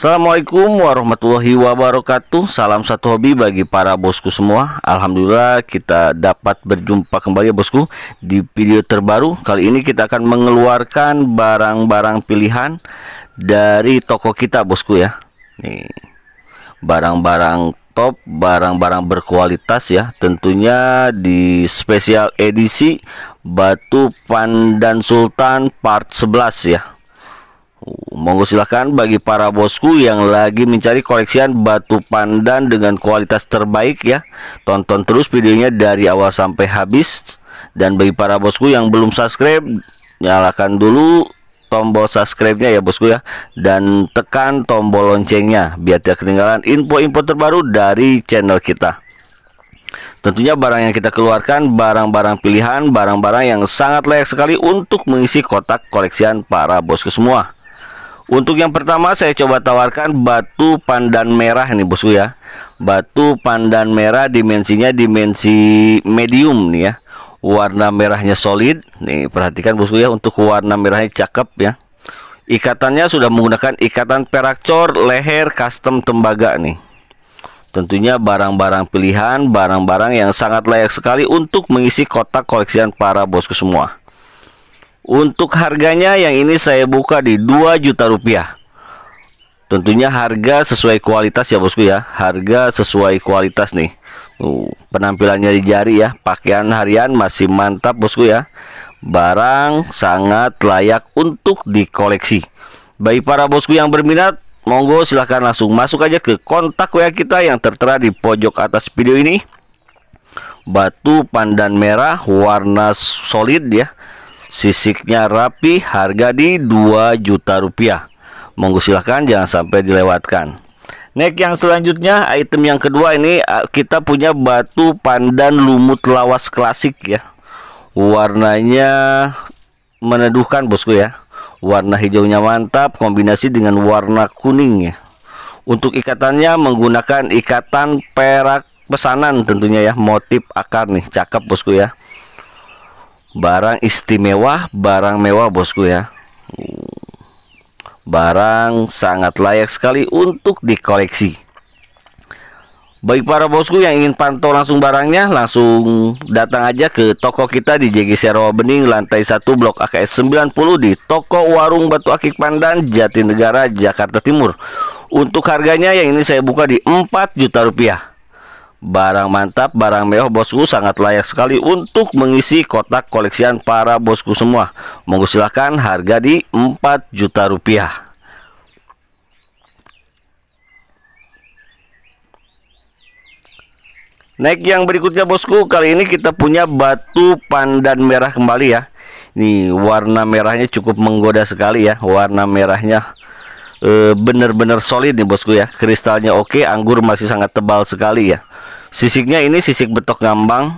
Assalamualaikum warahmatullahi wabarakatuh Salam satu hobi bagi para bosku semua Alhamdulillah kita dapat berjumpa kembali ya bosku Di video terbaru Kali ini kita akan mengeluarkan barang-barang pilihan Dari toko kita bosku ya Nih Barang-barang top Barang-barang berkualitas ya Tentunya di special edisi Batu Pandan Sultan part 11 ya Monggo silahkan bagi para bosku yang lagi mencari koleksian batu pandan dengan kualitas terbaik ya Tonton terus videonya dari awal sampai habis Dan bagi para bosku yang belum subscribe Nyalakan dulu tombol subscribe-nya ya bosku ya Dan tekan tombol loncengnya Biar tidak ketinggalan info-info terbaru dari channel kita Tentunya barang yang kita keluarkan barang-barang pilihan, barang-barang yang sangat layak sekali untuk mengisi kotak koleksian para bosku semua. Untuk yang pertama saya coba tawarkan batu pandan merah nih bosku ya. Batu pandan merah dimensinya dimensi medium nih ya. Warna merahnya solid. Nih perhatikan bosku ya untuk warna merahnya cakep ya. Ikatannya sudah menggunakan ikatan perak cor leher custom tembaga nih. Tentunya barang-barang pilihan, barang-barang yang sangat layak sekali untuk mengisi kotak koleksian para bosku semua. Untuk harganya yang ini saya buka di 2 juta rupiah Tentunya harga sesuai kualitas ya bosku ya Harga sesuai kualitas nih uh, Penampilannya di jari ya Pakaian harian masih mantap bosku ya Barang sangat layak untuk dikoleksi Bagi para bosku yang berminat Monggo silahkan langsung masuk aja ke kontak WA kita yang tertera di pojok atas video ini Batu pandan merah warna solid ya sisiknya rapi harga di 2 juta rupiah monggo silahkan jangan sampai dilewatkan Next yang selanjutnya item yang kedua ini kita punya batu pandan lumut lawas klasik ya warnanya meneduhkan bosku ya warna hijaunya mantap kombinasi dengan warna kuning ya. untuk ikatannya menggunakan ikatan perak pesanan tentunya ya motif akar nih cakep bosku ya Barang istimewa, barang mewah bosku ya. Barang sangat layak sekali untuk dikoleksi. Baik para bosku yang ingin pantau langsung barangnya, langsung datang aja ke toko kita di JG Rawa Bening, lantai 1 blok AKS 90 di toko Warung Batu Akik Pandan, Jatinegara, Jakarta Timur. Untuk harganya yang ini saya buka di 4 juta rupiah. Barang mantap, barang mewah bosku sangat layak sekali untuk mengisi kotak koleksian para bosku semua. Monggo silahkan harga di 4 juta rupiah. Naik yang berikutnya bosku, kali ini kita punya batu pandan merah kembali ya. Nih warna merahnya cukup menggoda sekali ya, warna merahnya eh, bener-bener solid nih bosku ya kristalnya oke anggur masih sangat tebal sekali ya sisiknya ini sisik betok ngambang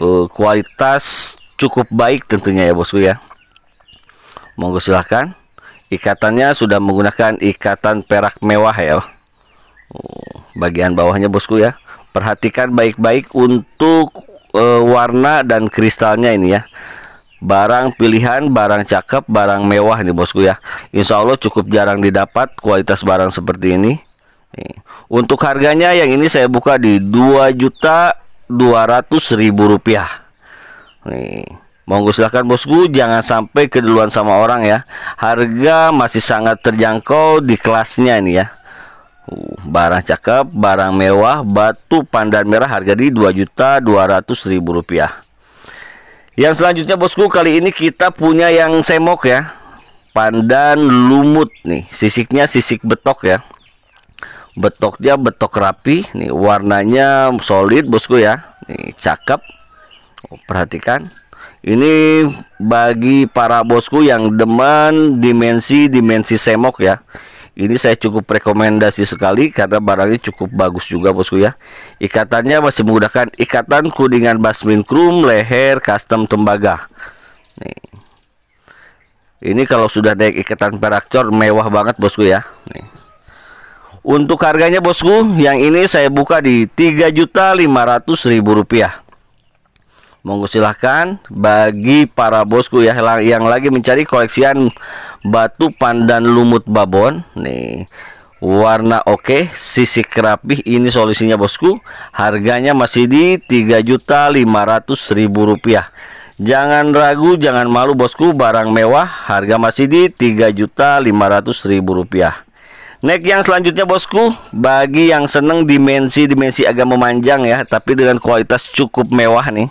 uh, kualitas cukup baik tentunya ya bosku ya monggo silahkan ikatannya sudah menggunakan ikatan perak mewah ya uh, bagian bawahnya bosku ya perhatikan baik-baik untuk uh, warna dan kristalnya ini ya barang pilihan, barang cakep, barang mewah nih bosku ya. Insya Allah cukup jarang didapat kualitas barang seperti ini. Untuk harganya yang ini saya buka di dua juta dua ribu rupiah. Nih. Monggo silahkan bosku, jangan sampai keduluan sama orang ya. Harga masih sangat terjangkau di kelasnya ini ya. Uh, barang cakep, barang mewah, batu pandan merah harga di dua juta dua ribu rupiah. Yang selanjutnya bosku, kali ini kita punya yang semok ya. Pandan lumut nih, sisiknya sisik betok ya betok dia betok rapi nih warnanya solid bosku ya nih cakep oh, perhatikan ini bagi para bosku yang demen dimensi-dimensi semok ya ini saya cukup rekomendasi sekali karena barangnya cukup bagus juga bosku ya ikatannya masih menggunakan ikatan kuningan basmin krum leher custom tembaga nih ini kalau sudah naik ikatan perakcor mewah banget bosku ya nih untuk harganya bosku, yang ini saya buka di 3.500.000 rupiah. Monggo silahkan bagi para bosku ya yang lagi mencari koleksian batu pandan lumut babon. Nih, warna oke, okay, sisi kerapih ini solusinya bosku. Harganya masih di 3.500.000 rupiah. Jangan ragu, jangan malu bosku, barang mewah, harga masih di 3.500.000 rupiah. Nek yang selanjutnya bosku Bagi yang seneng dimensi-dimensi agak memanjang ya Tapi dengan kualitas cukup mewah nih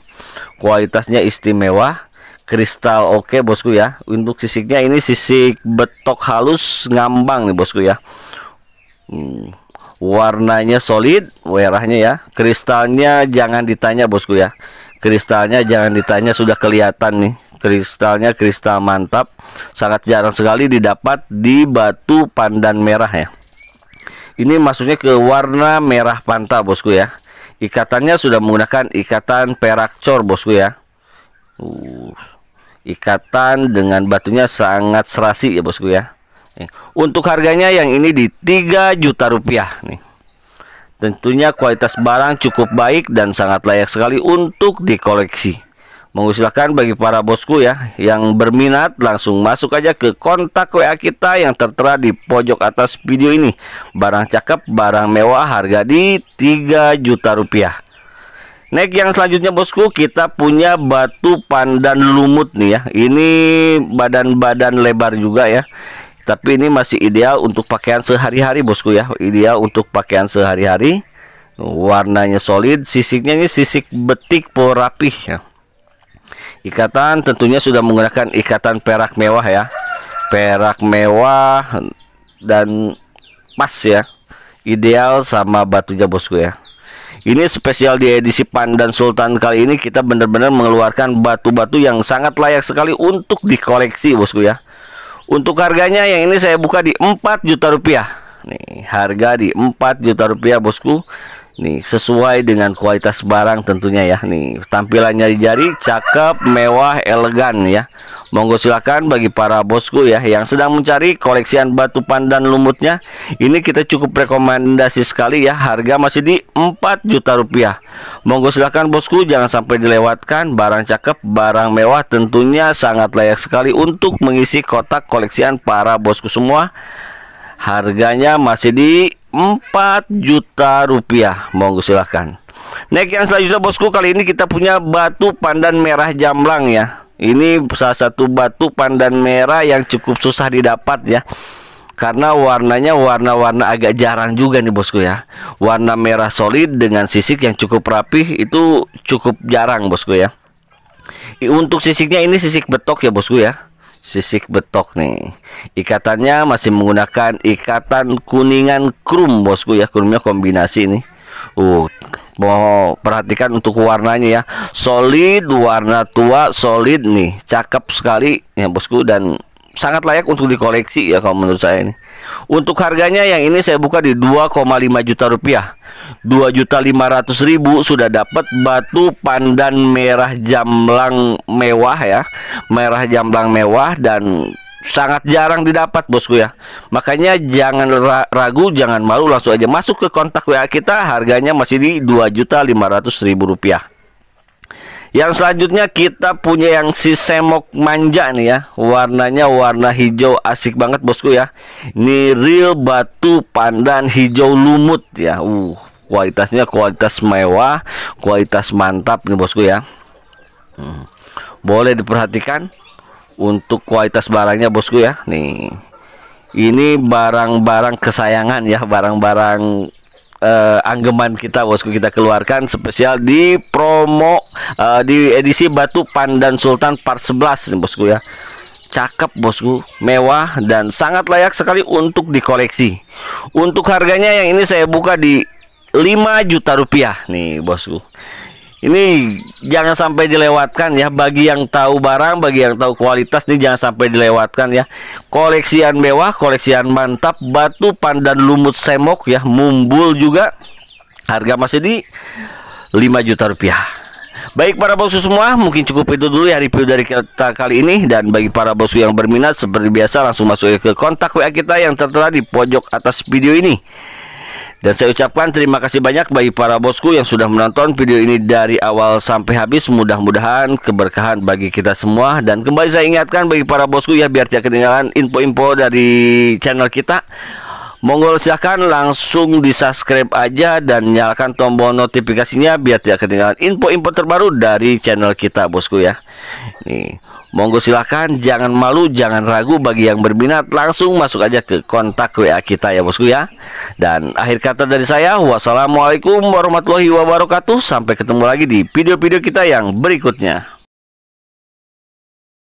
Kualitasnya istimewa Kristal oke okay, bosku ya Untuk sisiknya ini sisik betok halus ngambang nih bosku ya hmm, Warnanya solid merahnya ya Kristalnya jangan ditanya bosku ya Kristalnya jangan ditanya sudah kelihatan nih kristalnya kristal mantap sangat jarang sekali didapat di batu pandan merah ya ini maksudnya ke warna merah panta bosku ya ikatannya sudah menggunakan ikatan perak cor bosku ya uh, ikatan dengan batunya sangat serasi ya bosku ya eh, untuk harganya yang ini di 3 juta rupiah nih tentunya kualitas barang cukup baik dan sangat layak sekali untuk dikoleksi mengusulkan bagi para bosku ya yang berminat langsung masuk aja ke kontak WA kita yang tertera di pojok atas video ini barang cakep barang mewah harga di 3 juta rupiah Next yang selanjutnya bosku kita punya batu pandan lumut nih ya ini badan-badan lebar juga ya tapi ini masih ideal untuk pakaian sehari-hari bosku ya ideal untuk pakaian sehari-hari warnanya solid sisiknya ini sisik betik porapih ya ikatan tentunya sudah menggunakan ikatan perak mewah ya perak mewah dan pas ya ideal sama batunya bosku ya ini spesial di edisi Pandan Sultan kali ini kita benar-benar mengeluarkan batu-batu yang sangat layak sekali untuk dikoleksi bosku ya. Untuk harganya yang ini saya buka di 4 juta rupiah. Nih, harga di 4 juta rupiah bosku nih sesuai dengan kualitas barang tentunya ya nih tampilannya di jari cakep mewah elegan ya monggo silakan bagi para bosku ya yang sedang mencari koleksian batu pandan lumutnya ini kita cukup rekomendasi sekali ya harga masih di 4 juta rupiah monggo silakan bosku jangan sampai dilewatkan barang cakep barang mewah tentunya sangat layak sekali untuk mengisi kotak koleksian para bosku semua harganya masih di 4 juta rupiah monggo silahkan Next nah, yang selanjutnya bosku kali ini kita punya batu pandan merah jamblang ya ini salah satu batu pandan merah yang cukup susah didapat ya karena warnanya warna-warna agak jarang juga nih bosku ya warna merah solid dengan sisik yang cukup rapih itu cukup jarang bosku ya untuk sisiknya ini sisik betok ya bosku ya sisik betok nih ikatannya masih menggunakan ikatan kuningan krum bosku ya krumnya kombinasi nih uh mau perhatikan untuk warnanya ya solid warna tua solid nih cakep sekali ya bosku dan sangat layak untuk dikoleksi ya kalau menurut saya ini. Untuk harganya yang ini saya buka di 2,5 juta rupiah. 2 juta 500 ribu sudah dapat batu pandan merah jamblang mewah ya. Merah jamblang mewah dan sangat jarang didapat bosku ya. Makanya jangan ragu, jangan malu langsung aja masuk ke kontak WA kita harganya masih di 2 juta 500 ribu rupiah. Yang selanjutnya kita punya yang si semok manja nih ya. Warnanya warna hijau asik banget bosku ya. Ini real batu pandan hijau lumut ya. Uh, kualitasnya kualitas mewah, kualitas mantap nih bosku ya. Hmm. Boleh diperhatikan untuk kualitas barangnya bosku ya. Nih. Ini barang-barang kesayangan ya, barang-barang uh, eh, anggeman kita bosku kita keluarkan spesial di promo uh, di edisi Batu Pandan Sultan part 11 nih bosku ya cakep bosku mewah dan sangat layak sekali untuk dikoleksi untuk harganya yang ini saya buka di 5 juta rupiah nih bosku ini jangan sampai dilewatkan ya bagi yang tahu barang bagi yang tahu kualitas nih jangan sampai dilewatkan ya koleksian mewah koleksian mantap batu pandan lumut semok ya mumbul juga harga masih di 5 juta rupiah Baik para bosku semua, mungkin cukup itu dulu ya review dari kita kali ini dan bagi para bosku yang berminat seperti biasa langsung masuk ke kontak WA kita yang tertera di pojok atas video ini. Dan saya ucapkan terima kasih banyak bagi para bosku yang sudah menonton video ini dari awal sampai habis. Mudah-mudahan keberkahan bagi kita semua. Dan kembali saya ingatkan bagi para bosku ya biar tidak ketinggalan info-info dari channel kita. Monggo silahkan langsung di subscribe aja dan nyalakan tombol notifikasinya biar tidak ketinggalan info-info terbaru dari channel kita bosku ya. Nih. Monggo silahkan, jangan malu, jangan ragu bagi yang berminat langsung masuk aja ke kontak WA kita ya bosku ya. Dan akhir kata dari saya, wassalamualaikum warahmatullahi wabarakatuh. Sampai ketemu lagi di video-video kita yang berikutnya.